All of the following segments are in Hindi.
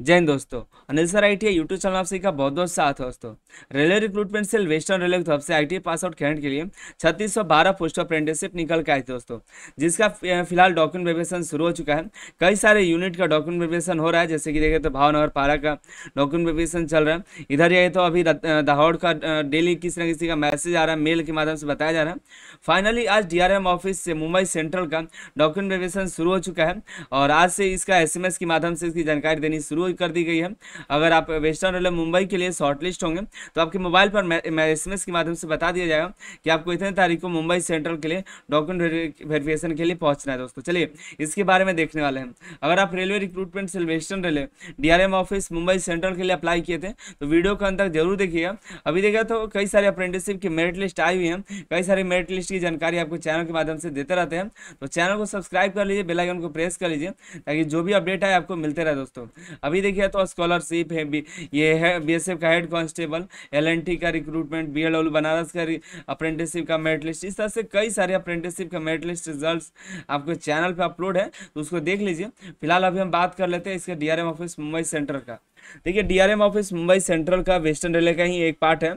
जय हिंद दोस्तों Anil sir I T YouTube channel आप सभी का बहुत बहुत साथ है दोस्तों railway recruitment cell western railway की तरफ से आई पास आउट कैंडिडेट के लिए छत्तीस सौ बारह पोस्ट अप्रेंटिसशिप निकल के आए थे दोस्तों जिसका फिलहाल डॉक्यूमेंट वेबेशन शुरू हो चुका है कई सारे यूनिट का डॉक्यूमेंट वेबेशन हो रहा है जैसे कि देखें तो भावनगर पारा का डॉक्यूमेंट वेबेशन चल रहा है इधर ये तो अभी दाहौड़ का डेली किसी न किसी का मैसेज आ रहा है मेल के माध्यम से बताया जा रहा है फाइनली आज डी ऑफिस से मुंबई सेंट्रल का डॉक्यूमेंट वेबेशन शुरू हो चुका है और आज से इसका एस के माध्यम से इसकी जानकारी देनी शुरू कर दी गई है अगर आप वेस्टर्न रेलवे मुंबई के लिए शॉर्टलिस्ट होंगे तो आपके मोबाइल पर एस एम के माध्यम से बता दिया जाएगा कि आपको इतने तारीख को मुंबई सेंट्रल के लिए डॉक्यूमेंट वेरिफिकेशन के लिए पहुँचना है दोस्तों चलिए इसके बारे में देखने वाले हैं अगर आप रेलवे रिक्रूटमेंट से western railway D office Mumbai central के लिए अप्लाई किए थे तो वीडियो के अंतर जरूर देखिएगा अभी देखा तो कई सारे अप्रेंटिसशिप की मेरिट लिस्ट आई हुई है कई सारे मेरिट लिस्ट की जानकारी आपको चैनल के माध्यम से देते रहते हैं तो चैनल को सब्सक्राइब कर लीजिए बेल आइकन को प्रेस कर लीजिए ताकि जो भी अपडेट आए आपको मिलते रहे दोस्तों अभी अभी देखिए तो स्कॉलरशिप है भी ये है बीएसएफ का हेड कांस्टेबल एलएनटी का रिक्रूटमेंट बी बनारस का अप्रेंटिसशिप का मेरिट लिस्ट इस तरह से कई सारे अप्रेंटिसशिप का मेरिट लिस्ट रिजल्ट आपके चैनल पर अपलोड है तो उसको देख लीजिए फिलहाल अभी हम बात कर लेते हैं इसके डी ऑफिस मुंबई सेंटर का देखिए डीआरएम ऑफिस मुंबई सेंट्रल का वेस्टर्न रेलवे का ही एक पार्ट है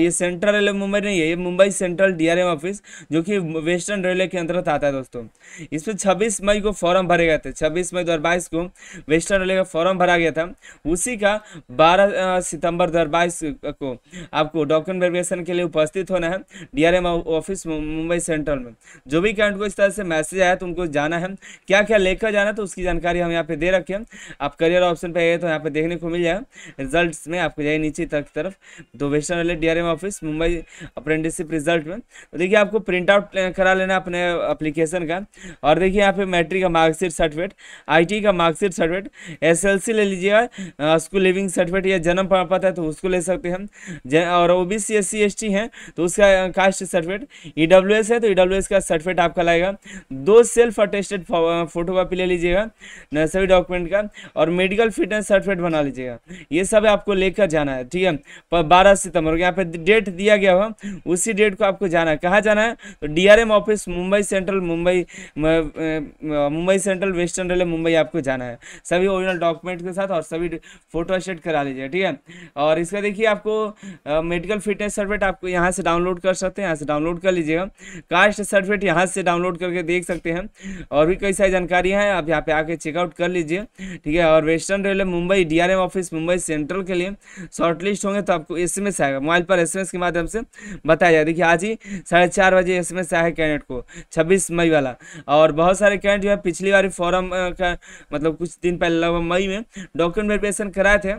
ये सेंट्रल रेलवे मुंबई नहीं है ये मुंबई सेंट्रल डीआरएम ऑफिस जो कि वेस्टर्न रेलवे के अंतर्गत आता है दोस्तों इस पर छब्बीस मई को फॉर्म भरे गए थे छब्बीस मई दो को वेस्टर्न रेलवे का फॉर्म भरा गया था उसी का बारह सितंबर दो को आपको डॉक्यूमेंट वेरिफिकेशन के लिए उपस्थित होना है डी ऑफिस मुंबई सेंट्रल में जो भी कैंट को इस तरह से मैसेज आया तो उनको जाना है क्या क्या लेकर जाना तो उसकी जानकारी हम यहाँ पे दे रखें आप करियर ऑप्शन पे आए तो यहाँ पे देख देखने को मिल जाए रिजल्ट्स में आपको जाए नीचे तक तरफ दो western railway D office Mumbai apprenticeship result में तो देखिए आपको प्रिंट आउट करा लेना अपने अप्लीकेशन का और देखिए यहाँ पे मैट्रिक का मार्कशीट सर्टिफिकेट आई का मार्कशीट सर्टिफिकेट एस ले लीजिएगा स्कूल लिविंग सर्टिफिकेट या जन्म प्रमाण है तो उसको ले सकते हैं और O B C S C S T है तो उसका caste certificate E W S है तो ई डब्ल्यू एस का सर्टिफिकेट आपका लाएगा दो सेल्फ अटेस्टेड फोटो ले लीजिएगा सभी डॉक्यूमेंट का और मेडिकल फिटनेस सर्टिफिकेट बना लीजिएगा ये सब आपको लेकर जाना है ठीक है पर बारह सितंबर को यहाँ पे डेट दिया गया हुआ उसी डेट को आपको जाना है कहाँ जाना है तो D office Mumbai central Mumbai Mumbai central western railway Mumbai आपको जाना है सभी ओरिजिनल डॉक्यूमेंट के साथ और सभी फोटो शेट करा लीजिए ठीक है और इसका देखिए आपको मेडिकल फिटनेस सर्टिफिकेट आपको यहाँ से डाउनलोड कर सकते हैं यहाँ से डाउनलोड कर लीजिएगा कास्ट सर्टिफिकेट यहाँ से डाउनलोड करके देख सकते हैं और भी कई सारी जानकारियाँ हैं आप यहाँ पे आके चेकआउट कर लीजिए ठीक है और western railway Mumbai DRM office Mumbai central के लिए शॉर्टलिस्ट होंगे तो आपको एसएमएस आएगा मोबाइल पर एसएमएस के माध्यम से बताया जाए देखिए आज ही साढ़े चार बजे एस एम एस आया है कैंडिडेट को छब्बीस मई वाला और बहुत सारे कैंडिडेट जो है पिछली बार फॉरम का मतलब कुछ दिन पहले लगभग मई में डॉक्यूमेंट वेरिफिकेशन कराए थे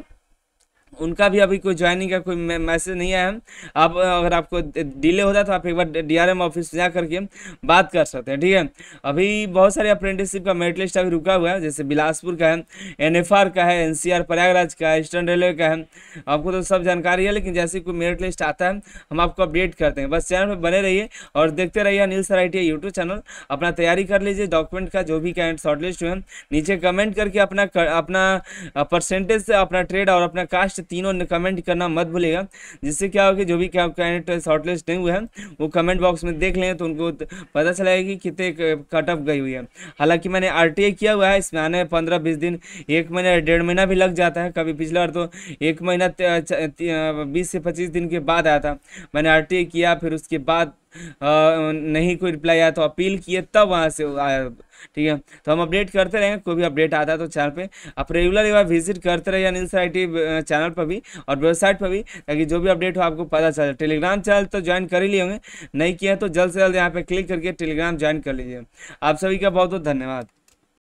उनका भी अभी कोई ज्वाइनिंग का कोई मैसेज नहीं आया है आप अगर आपको डिले होता है तो आप एक बार डीआरएम ऑफिस जा करके बात कर सकते हैं ठीक है अभी बहुत सारे अप्रेंटिसशिप का मेरिट लिस्ट अभी रुका हुआ है जैसे बिलासपुर का है एनएफआर का है एनसीआर प्रयागराज का है ईस्टर्न रेलवे का है आपको तो सब जानकारी है लेकिन जैसे कोई मेरिट लिस्ट आता है हम आपको अपडेट करते हैं बस चैनल पर बने रहिए और देखते रहिए Anil sir I YouTube channel अपना तैयारी कर लीजिए डॉक्यूमेंट का जो भी कैंड शॉर्ट लिस्ट हुए नीचे कमेंट करके अपना अपना परसेंटेज अपना ट्रेड और अपना कास्ट लास्ट तीनों कमेंट करना मत भूलेगा जिससे क्या होगा जो भी क्या कैंडिडेट शॉर्टलिस्ट नहीं हुए हैं वो कमेंट बॉक्स में देख लें तो उनको पता चलेगा कि कितने कट ऑफ गई हुई है हालांकि मैंने आर किया हुआ है इसमें आने पंद्रह बीस दिन एक महीना डेढ़ महीना भी लग जाता है कभी पिछला बार तो एक महीना बीस से पच्चीस दिन के बाद आया था मैंने आर किया फिर उसके बाद नहीं कोई रिप्लाई आया तो अपील किए तब वहाँ से आया ठीक है तो हम अपडेट करते रहेंगे कोई भी अपडेट आता है तो चैनल पे आप रेगुलर एक बार विजिट करते रहिए अनिल सर चैनल पर भी और वेबसाइट पर भी ताकि जो भी अपडेट हो आपको पता चल टेलीग्राम चैनल तो ज्वाइन कर ही लिए होंगे नहीं किया तो जल्द से जल्द यहाँ पर क्लिक करके टेलीग्राम ज्वाइन कर लीजिए आप सभी का बहुत बहुत धन्यवाद